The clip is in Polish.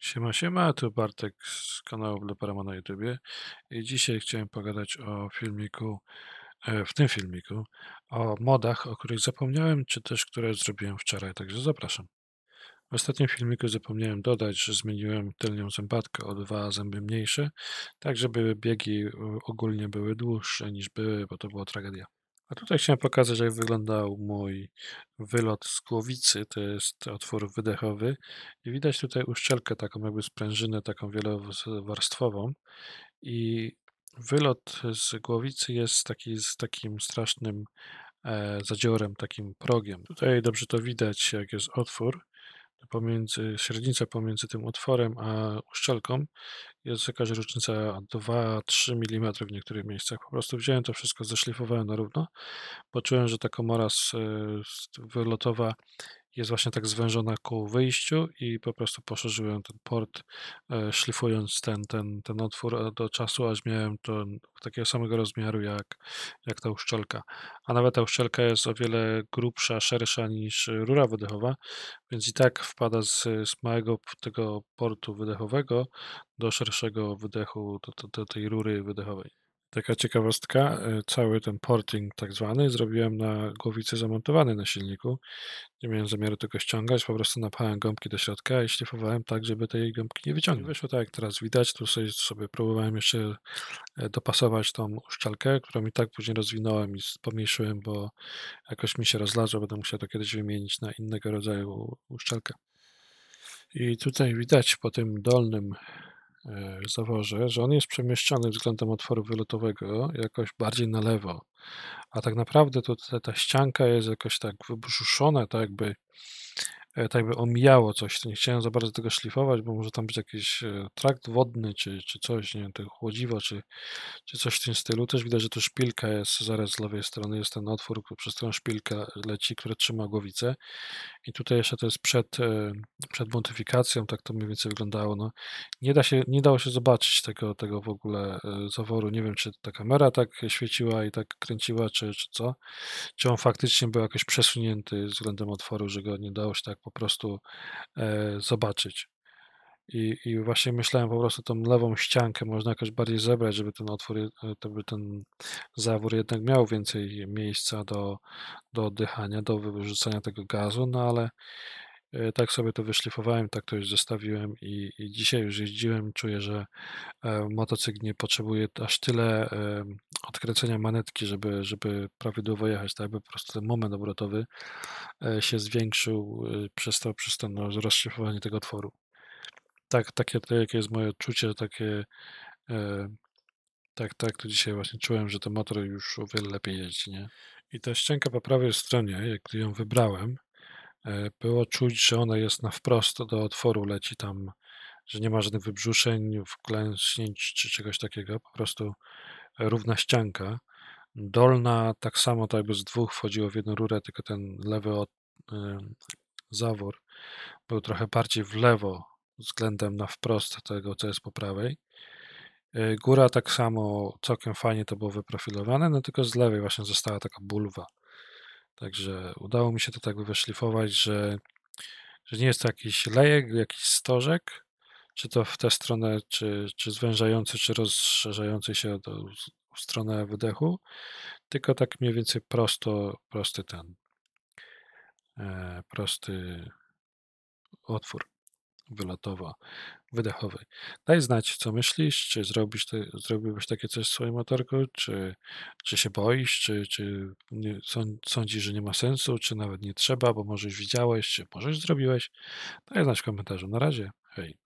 Siema, siema, tu Bartek z kanału Bleparama na YouTubie i dzisiaj chciałem pogadać o filmiku, e, w tym filmiku, o modach, o których zapomniałem, czy też które zrobiłem wczoraj, także zapraszam. W ostatnim filmiku zapomniałem dodać, że zmieniłem tylnią zębatkę o dwa zęby mniejsze, tak żeby biegi e, ogólnie były dłuższe niż były, bo to była tragedia. A tutaj chciałem pokazać, jak wyglądał mój wylot z głowicy, to jest otwór wydechowy i widać tutaj uszczelkę, taką jakby sprężynę, taką wielowarstwową i wylot z głowicy jest taki z takim strasznym e, zadziorem, takim progiem. Tutaj dobrze to widać, jak jest otwór pomiędzy, średnica pomiędzy tym otworem a uszczelką jest jakaś różnica 2-3 mm w niektórych miejscach. Po prostu wziąłem to wszystko, zeszlifowałem na równo. Poczułem, że ta komora z, z e, wylotowa jest właśnie tak zwężona ku wyjściu i po prostu poszerzyłem ten port, e, szlifując ten, ten, ten otwór do czasu, aż miałem to takiego samego rozmiaru jak, jak ta uszczelka. A nawet ta uszczelka jest o wiele grubsza, szersza niż rura wydechowa, więc i tak wpada z, z małego tego portu wydechowego do szerszego wydechu, do, do, do tej rury wydechowej. Taka ciekawostka, e, cały ten porting tak zwany zrobiłem na głowicy zamontowanej na silniku. Nie miałem zamiaru tego ściągać, po prostu napałem gąbki do środka i szlifowałem tak, żeby tej gąbki nie wyciągnąć. Wyszło tak jak teraz widać, tu sobie, sobie próbowałem jeszcze e, dopasować tą uszczelkę którą i tak później rozwinąłem i pomniejszyłem, bo jakoś mi się rozlazło, będę musiał to kiedyś wymienić na innego rodzaju uszczelkę. I tutaj widać po tym dolnym E, zauważę, że on jest przemieszczony względem otworu wylotowego jakoś bardziej na lewo. A tak naprawdę to ta, ta ścianka jest jakoś tak wybrzuszona, tak jakby E, tak omijało coś. Nie chciałem za bardzo tego szlifować, bo może tam być jakiś e, trakt wodny, czy, czy coś, nie wiem, to chłodziwo, czy, czy coś w tym stylu. Też widać, że tu szpilka jest zaraz z lewej strony, jest ten otwór, przez którą szpilka leci, która trzyma głowicę. I tutaj jeszcze to jest przed, e, przed wątyfikacją, tak to mniej więcej wyglądało. No, nie, da się, nie dało się zobaczyć tego, tego w ogóle zaworu. Nie wiem, czy ta kamera tak świeciła i tak kręciła, czy, czy co. Czy on faktycznie był jakoś przesunięty względem otworu, że go nie dało się tak po prostu e, zobaczyć. I, I właśnie myślałem po prostu tą lewą ściankę można jakoś bardziej zebrać, żeby ten otwór, żeby ten zawór jednak miał więcej miejsca do, do oddychania, do wyrzucania tego gazu, no ale E, tak sobie to wyszlifowałem, tak to już zostawiłem i, i dzisiaj już jeździłem. Czuję, że e, motocykl nie potrzebuje aż tyle e, odkręcenia manetki, żeby, żeby prawidłowo jechać, tak by po prostu ten moment obrotowy się zwiększył przez to, przez to no, rozszlifowanie tego otworu. Tak, takie, jakie jest moje odczucie, takie tak, tak, to dzisiaj właśnie czułem, że ten motor już o wiele lepiej jeździ, nie? I ta ścianka po prawej stronie, jak ją wybrałem, E, było czuć, że ona jest na wprost do otworu, leci tam, że nie ma żadnych wybrzuszeń, wklęśnięć czy czegoś takiego. Po prostu e, równa ścianka. Dolna tak samo, tak jakby z dwóch wchodziło w jedną rurę, tylko ten lewy od, y, zawór był trochę bardziej w lewo względem na wprost tego, co jest po prawej. Góra tak samo całkiem fajnie to było wyprofilowane, no tylko z lewej właśnie została taka bulwa. Także udało mi się to tak wyszlifować, że, że nie jest to jakiś lejek, jakiś stożek, czy to w tę stronę, czy, czy zwężający, czy rozszerzający się do, w stronę wydechu, tylko tak mniej więcej prosto, prosty ten, e, prosty otwór wylotowo wydechowej. Daj znać, co myślisz, czy zrobisz te, zrobiłbyś takie coś w swoim motorku, czy, czy się boisz, czy, czy nie, sądzisz, że nie ma sensu, czy nawet nie trzeba, bo może już widziałeś, czy może już zrobiłeś. Daj znać w komentarzu. Na razie, hej.